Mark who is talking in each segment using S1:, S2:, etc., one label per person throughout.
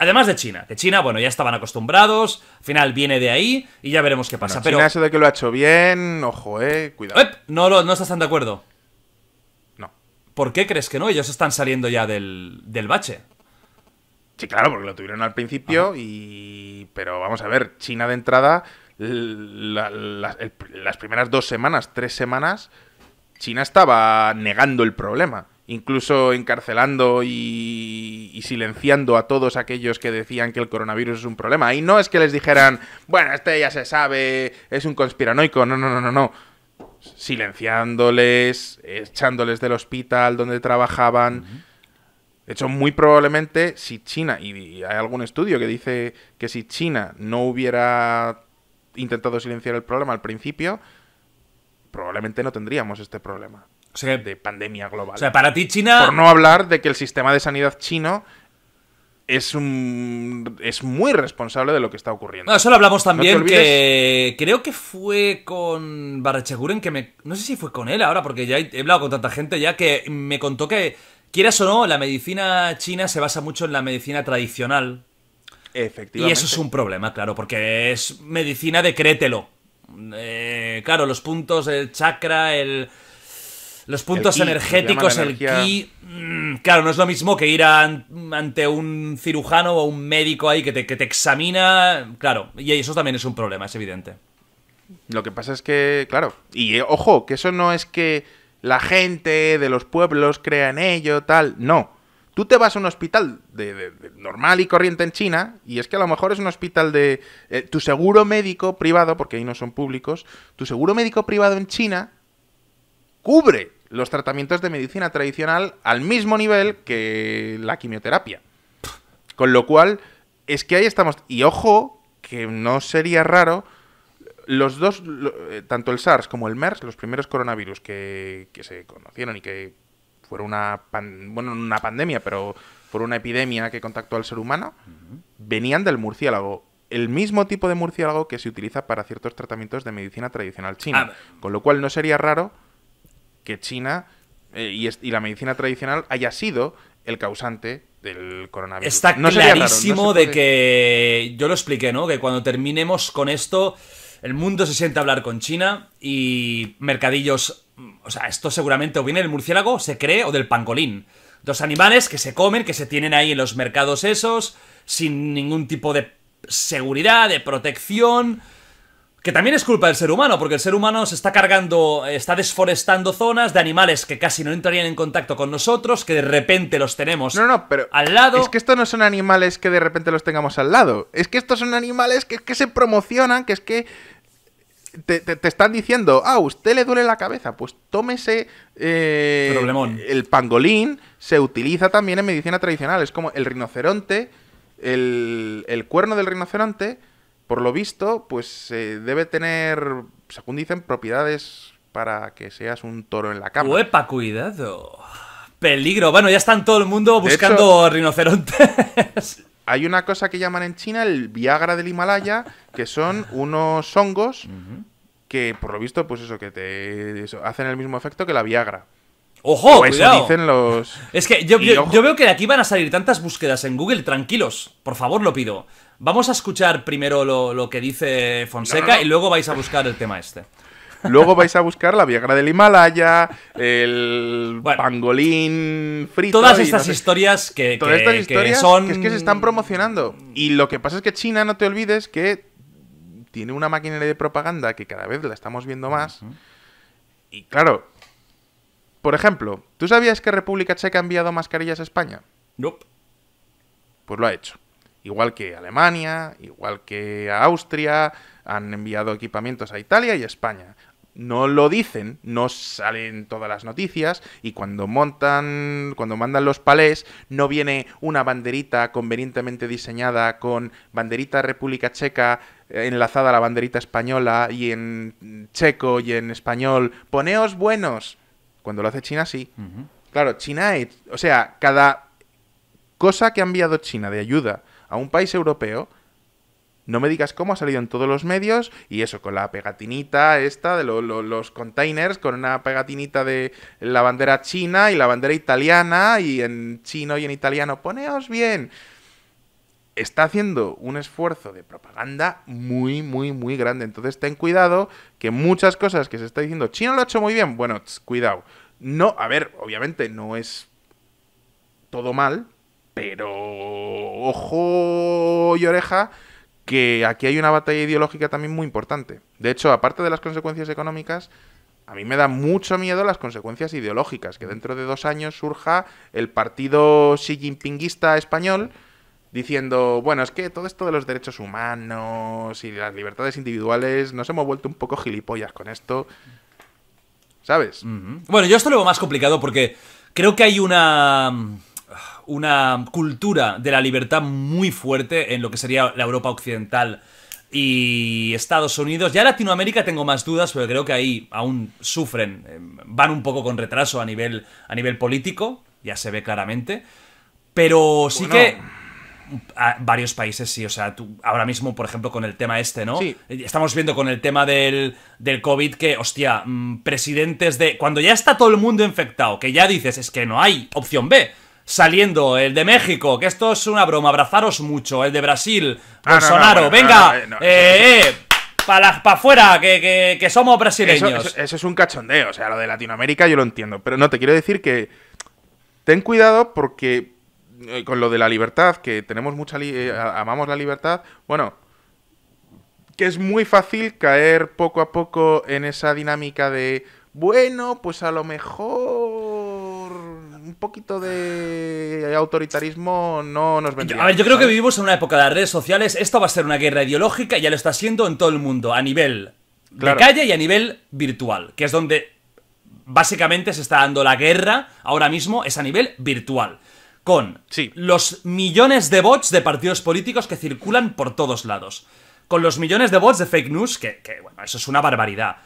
S1: Además de China, que China, bueno, ya estaban acostumbrados, al final viene de ahí y ya veremos qué pasa. China pero... eso
S2: de que lo ha hecho bien, ojo, eh, cuidado.
S1: No, no, estás tan de acuerdo. No. ¿Por qué crees que no? Ellos están saliendo
S2: ya del, bache. Sí, claro, porque lo tuvieron al principio y... Pero vamos a ver, China de entrada, las primeras dos semanas, tres semanas, China estaba negando el problema incluso encarcelando y, silenciando a todos aquellos que decían que el coronavirus es un problema. Y no es que les dijeran, bueno, este ya se sabe, es un conspiranoico, no, no, no, no, no. Silenciándoles, echándoles del hospital donde trabajaban. De hecho, muy probablemente si China, y hay algún estudio que dice que si China no hubiera intentado silenciar el problema al principio, probablemente no tendríamos este problema de pandemia global. O sea, para ti China... Por no hablar de que el sistema de sanidad chino es, un, es muy responsable de lo que está ocurriendo. No, eso lo hablamos también que
S1: creo que fue con Barrecheguren que me no sé si fue con él ahora porque ya he hablado con tanta gente ya que me contó que quieras o no la medicina china se basa mucho en la medicina tradicional.
S2: Efectivamente. Y eso es un
S1: problema, claro, porque es medicina de créetelo. Eh, claro, los puntos, el chakra, el los puntos energéticos, el ki. Mm, claro, no es lo mismo que ir ante un cirujano o un médico ahí que te, examina. Claro, y eso también es un problema, es evidente.
S2: Lo que pasa es que, claro, y eh, ojo, que eso no es que la gente de los pueblos crea en ello, tal. No. Tú te vas a un hospital de, normal y corriente en China, y es que a lo mejor es un hospital de. Eh, tu seguro médico privado, porque ahí no son públicos, tu seguro médico privado en China cubre los tratamientos de medicina tradicional al mismo nivel que la quimioterapia. Con lo cual, es que ahí estamos. Y ojo, que no sería raro, los dos, eh, tanto el SARS como el MERS, los primeros coronavirus que, que se conocieron y que fueron una, bueno, una pandemia, pero fueron una epidemia que contactó al ser humano, venían del murciélago el mismo tipo de murciélago que se utiliza para ciertos tratamientos de medicina tradicional china. Ah, con lo cual no sería raro que China eh, y, la medicina tradicional haya sido el causante del coronavirus. Está clarísimo de que yo lo expliqué,
S1: ¿no? Que cuando terminemos con esto, el mundo se siente a hablar con China y mercadillos, o sea, esto seguramente o viene del murciélago, se cree, o del pangolín. Dos animales que se comen, que se tienen ahí en los mercados esos, sin ningún tipo de seguridad, de protección que también es culpa del ser humano, porque el ser humano se está cargando, está desforestando zonas de animales que casi no entrarían en contacto con nosotros, que de repente los
S2: tenemos no, no, pero al lado. Es que estos no son animales que de repente los tengamos al lado. Es que estos son animales que, que se promocionan, que es que te, están diciendo, ah, usted le duele la cabeza, pues tómese eh, el pangolín, se utiliza también en medicina tradicional, es como el rinoceronte, el, el cuerno del rinoceronte por lo visto, pues eh, debe tener, según dicen, propiedades para que seas un toro en la cama. ¡Uepa, cuidado!
S1: Peligro. Bueno, ya están todo el
S2: mundo buscando rinocerontes. Hay una cosa que llaman en China el Viagra del Himalaya, que son unos hongos que, por lo visto, pues eso, que te hacen el mismo efecto que la Viagra. Ojo, pues o dicen los. Es que yo,
S1: veo que de aquí van a salir tantas búsquedas en Google, tranquilos, por favor lo pido. Vamos a escuchar primero lo, que dice Fonseca y luego vais a buscar el tema este.
S2: Luego vais a buscar la Viagra del Himalaya, el pangolín frito. Todas estas
S1: historias que, son. es que se están
S2: promocionando. Y lo que pasa es que China, no te olvides que tiene una maquinaria de propaganda que cada vez la estamos viendo más. Y claro, por ejemplo, ¿tú sabías que República Checa ha enviado mascarillas a España? No. Pues lo ha hecho. Igual que Alemania, igual que Austria, han enviado equipamientos a Italia y España. No lo dicen, no salen todas las noticias y cuando montan, cuando mandan los palés, no viene una banderita convenientemente diseñada con banderita República Checa enlazada a la banderita española y en checo y en español, poneos buenos cuando lo hace China, sí. Claro, China, o sea, cada cosa que ha enviado China de ayuda a un país europeo, no me digas cómo ha salido en todos los medios y eso, con la pegatinita esta de los containers, con una pegatinita de la bandera china y la bandera italiana y en chino y en italiano, poneos bien está haciendo un esfuerzo de propaganda muy, muy, muy grande. Entonces ten cuidado que muchas cosas que se está diciendo, China lo ha hecho muy bien, bueno, cuidado. No, a ver, obviamente no es todo mal, pero ojo y oreja que aquí hay una batalla ideológica también muy importante. De hecho, aparte de las consecuencias económicas, a mí me da mucho miedo las consecuencias ideológicas, que dentro de dos años surja el partido Xi Jinpingista español, diciendo, bueno, es que todo esto de los derechos humanos y las libertades individuales, nos hemos vuelto un poco gilipollas con esto. ¿Sabes? Bueno, yo esto lo veo más complicado porque creo que hay una
S1: una cultura de la libertad muy fuerte en lo que sería la Europa occidental y Estados Unidos. Ya Latinoamérica tengo más dudas, pero creo que ahí aún sufren, eh, van un poco con retraso a nivel a nivel político, ya se ve claramente. Pero sí que varios países sí. O sea, tú, ahora mismo, por ejemplo, con el tema este, ¿no? Sí. Estamos viendo con el tema del, del COVID que, hostia, presidentes de. Cuando ya está todo el mundo infectado, que ya dices, es que no hay opción B saliendo, el de México, que esto es una broma, abrazaros mucho, el de Brasil, Bolsonaro, venga, eh, para afuera, que, somos brasileños. eso, es un
S2: cachondeo, o sea, lo de Latinoamérica yo lo entiendo, pero no, te quiero decir que ten cuidado porque eh, con lo de la libertad, que tenemos mucha eh, amamos la libertad, bueno, que es muy fácil caer poco a poco en esa dinámica de, bueno, pues a lo mejor un poquito de autoritarismo no nos vendría. A ver, yo creo
S1: que vivimos en una época de las redes sociales, esto va a ser una guerra ideológica, y ya lo está siendo en todo el mundo, a nivel de calle y a nivel virtual, que es donde básicamente se está dando la guerra ahora mismo es a nivel virtual con los millones de bots de partidos políticos que circulan por todos lados, con los millones de bots de fake news, que, bueno, eso es una barbaridad,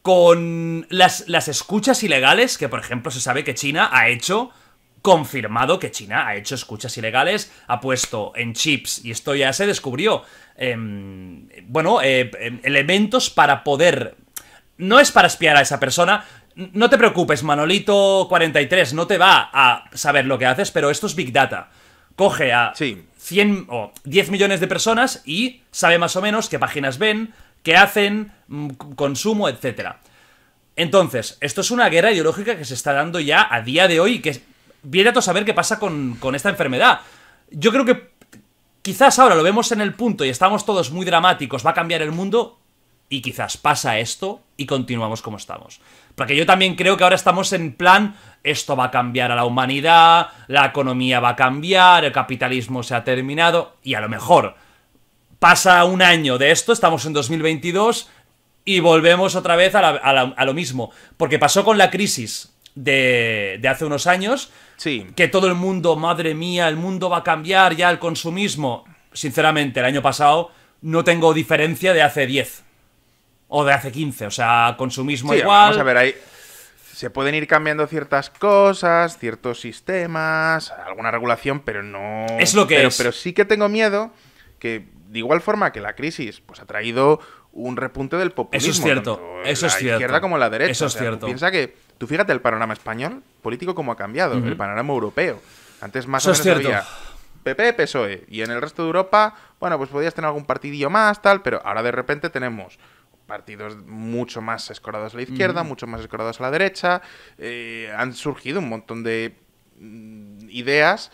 S1: con las, escuchas ilegales, que por ejemplo se sabe que China ha hecho confirmado que China ha hecho escuchas ilegales, ha puesto en chips, y esto ya se descubrió, em, bueno, eh, em, elementos para poder... No es para espiar a esa persona, no te preocupes, Manolito43, no te va a saber lo que haces, pero esto es Big Data. Coge a 100 o 10 millones de personas y sabe más o menos qué páginas ven, qué hacen, mm, consumo, etc. Entonces, esto es una guerra ideológica que se está dando ya a día de hoy que viene a saber qué pasa con esta enfermedad. Yo creo que quizás ahora lo vemos en el punto y estamos todos muy dramáticos, va a cambiar el mundo, y quizás pasa esto y continuamos como estamos. Porque yo también creo que ahora estamos en plan, esto va a cambiar a la humanidad, la economía va a cambiar, el capitalismo se ha terminado y a lo mejor pasa un año de esto, estamos en 2022 y volvemos otra vez a, lo mismo. Porque pasó con la crisis de, hace unos años, que todo el mundo, madre mía, el mundo va a cambiar ya el consumismo. Sinceramente, el año pasado no
S2: tengo diferencia de hace 10 o de hace 15. O sea, consumismo sí, igual. Vamos a ver, ahí se pueden ir cambiando ciertas cosas, ciertos sistemas, alguna regulación, pero no. Es lo que pero, es. Pero sí que tengo miedo que, de igual forma que la crisis, pues ha traído un repunte del populismo. Eso es cierto. eso es cierto. izquierda como la derecha. Eso es cierto. piensa que, tú fíjate, el panorama español político como ha cambiado, el panorama europeo. Antes más o menos había PP, PSOE, y en el resto de Europa, bueno, pues podías tener algún partidillo más, tal, pero ahora de repente tenemos partidos mucho más escorados a la izquierda, mucho más escorados a la derecha. Eh, han surgido un montón de mm, ideas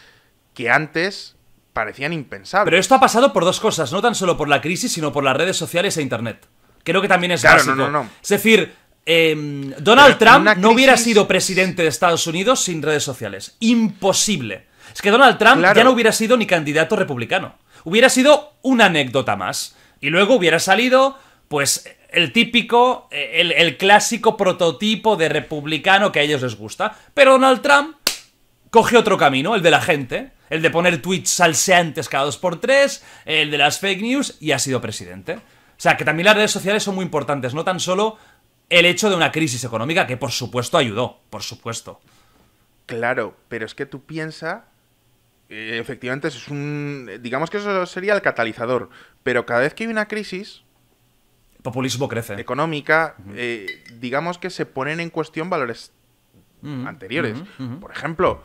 S2: que antes parecían impensables. Pero
S1: esto ha pasado por dos cosas, no tan solo por la crisis, sino por las redes sociales e Internet. Creo que también es claro, básico. No, Es decir, em, Donald Trump no hubiera sido presidente de Estados Unidos sin redes sociales. Imposible. Es que Donald Trump ya no hubiera sido ni candidato republicano. Hubiera sido una anécdota más. Y luego hubiera salido, pues, el típico, eh, el, clásico prototipo de republicano que a ellos les gusta. Pero Donald Trump coge otro camino, el de la gente, el de poner tweets salseantes cada dos por tres, el de las fake news, y ha sido presidente. O sea, que también las redes sociales son muy importantes, no tan solo el hecho de una crisis económica, que por supuesto ayudó, por supuesto.
S2: Claro, pero es que tú piensas, eh, efectivamente, es un... Digamos que eso sería el catalizador, pero cada vez que hay una crisis, populismo crece. económica, eh, digamos que se ponen en cuestión valores anteriores. Por ejemplo,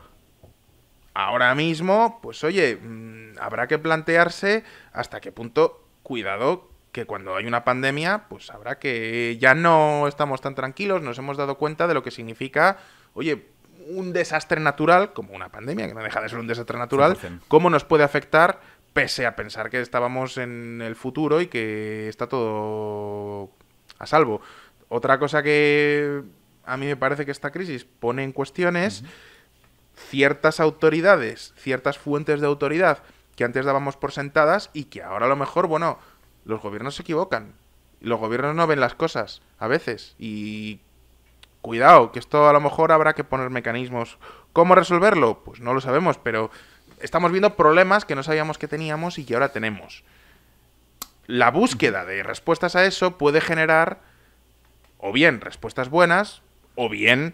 S2: ahora mismo, pues oye, mm, habrá que plantearse hasta qué punto, cuidado, que cuando hay una pandemia, pues habrá que ya no estamos tan tranquilos, nos hemos dado cuenta de lo que significa, oye, un desastre natural, como una pandemia, que no deja de ser un desastre natural, cómo nos puede afectar pese a pensar que estábamos en el futuro y que está todo a salvo. Otra cosa que a mí me parece que esta crisis pone en cuestión es ciertas autoridades, ciertas fuentes de autoridad que antes dábamos por sentadas y que ahora a lo mejor, bueno, los gobiernos se equivocan. Los gobiernos no ven las cosas a veces y cuidado, que esto a lo mejor habrá que poner mecanismos. ¿Cómo resolverlo? Pues no lo sabemos, pero estamos viendo problemas que no sabíamos que teníamos y que ahora tenemos. La búsqueda de respuestas a eso puede generar o bien respuestas buenas o bien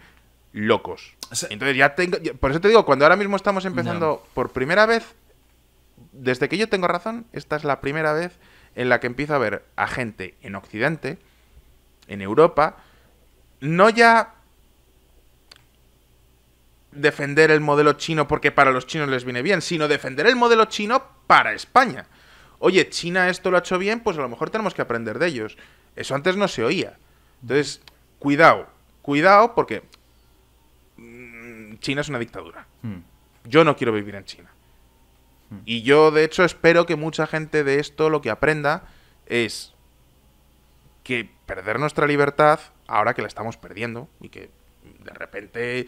S2: locos. Entonces ya Por eso te digo, cuando ahora mismo estamos empezando por primera vez, desde que yo tengo razón, esta es la primera vez en la que empiezo a ver a gente en Occidente, en Europa, no ya defender el modelo chino porque para los chinos les viene bien, sino defender el modelo chino para España. Oye, China esto lo ha hecho bien, pues a lo mejor tenemos que aprender de ellos. Eso antes no se oía. Entonces, cuidado, cuidado porque mm, China es una dictadura. Hmm. Yo no quiero vivir en China. Hmm. Y yo, de hecho, espero que mucha gente de esto lo que aprenda es que perder nuestra libertad, ahora que la estamos perdiendo y que de repente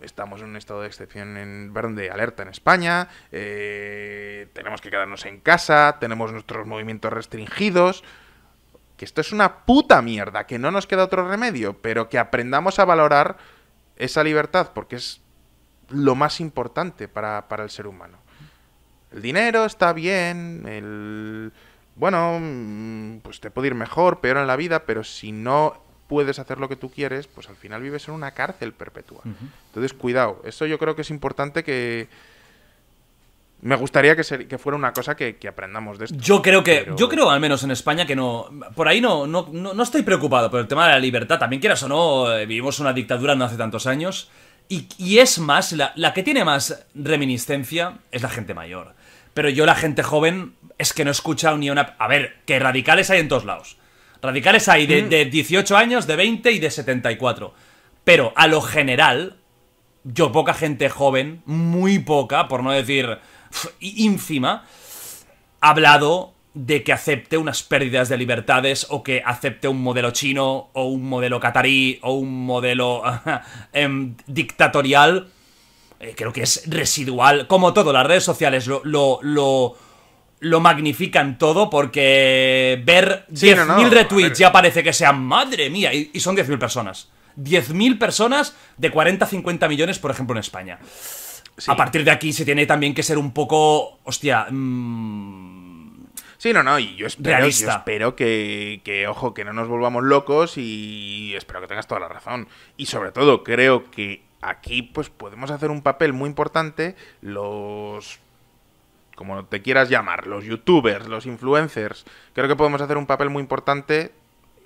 S2: estamos en un estado de excepción, en, perdón, de alerta en España, eh, tenemos que quedarnos en casa, tenemos nuestros movimientos restringidos. Que esto es una puta mierda, que no nos queda otro remedio, pero que aprendamos a valorar esa libertad, porque es lo más importante para, el ser humano. El dinero está bien, el... Bueno, mm, pues te puede ir mejor, peor en la vida, pero si no puedes hacer lo que tú quieres, pues al final vives en una cárcel perpetua. Entonces, cuidado, Eso yo creo que es importante que... Me gustaría que, fuera una cosa que, aprendamos de esto.
S1: Yo creo que, yo creo al menos en España que no, por ahí no, no, no, estoy preocupado por el tema de la libertad. También quieras o no, eh, vivimos una dictadura no hace tantos años. Y, es más, la, la, que tiene más reminiscencia es la gente mayor. Pero yo, la gente joven, es que no he escuchado ni una. A ver, que radicales hay en todos lados. Radicales hay de, 18 mm. años, de 20 y de 74. Pero a lo general, yo poca gente joven, muy poca, por no decir ínfima, ha hablado de que acepte unas pérdidas de libertades o que acepte un modelo chino o un modelo catarí o un modelo em, dictatorial. Eh, creo que es residual. Como todo, las redes sociales lo, lo lo magnifican todo porque ver 10.000 retweets ya parece que sea madre mía y, son son 10.000 personas. 10.000 personas de 40 50 millones, por ejemplo, en España. A partir de aquí se tiene también que ser un poco, hostia... Mm, sí, no, no, y yo espero,
S2: que, que, ojo, que no nos volvamos locos y espero que tengas toda la razón. Y sobre todo, creo que aquí pues podemos hacer un papel muy importante los como te quieras llamar, los youtubers, los influencers, creo que podemos hacer un papel muy importante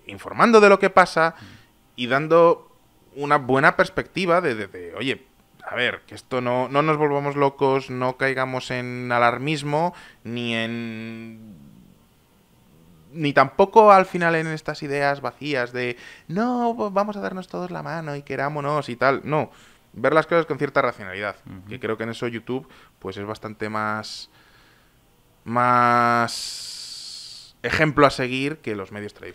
S2: informando de lo que pasa y dando una buena perspectiva de, oye, a ver, que esto no, nos volvamos locos, no caigamos en alarmismo, ni en ni tampoco al final en estas ideas vacías de no, vamos a darnos todos la mano y querámonos y tal. No, ver las cosas con cierta racionalidad, que creo que en eso YouTube pues es bastante más más ejemplo a seguir que los medios tradicionales.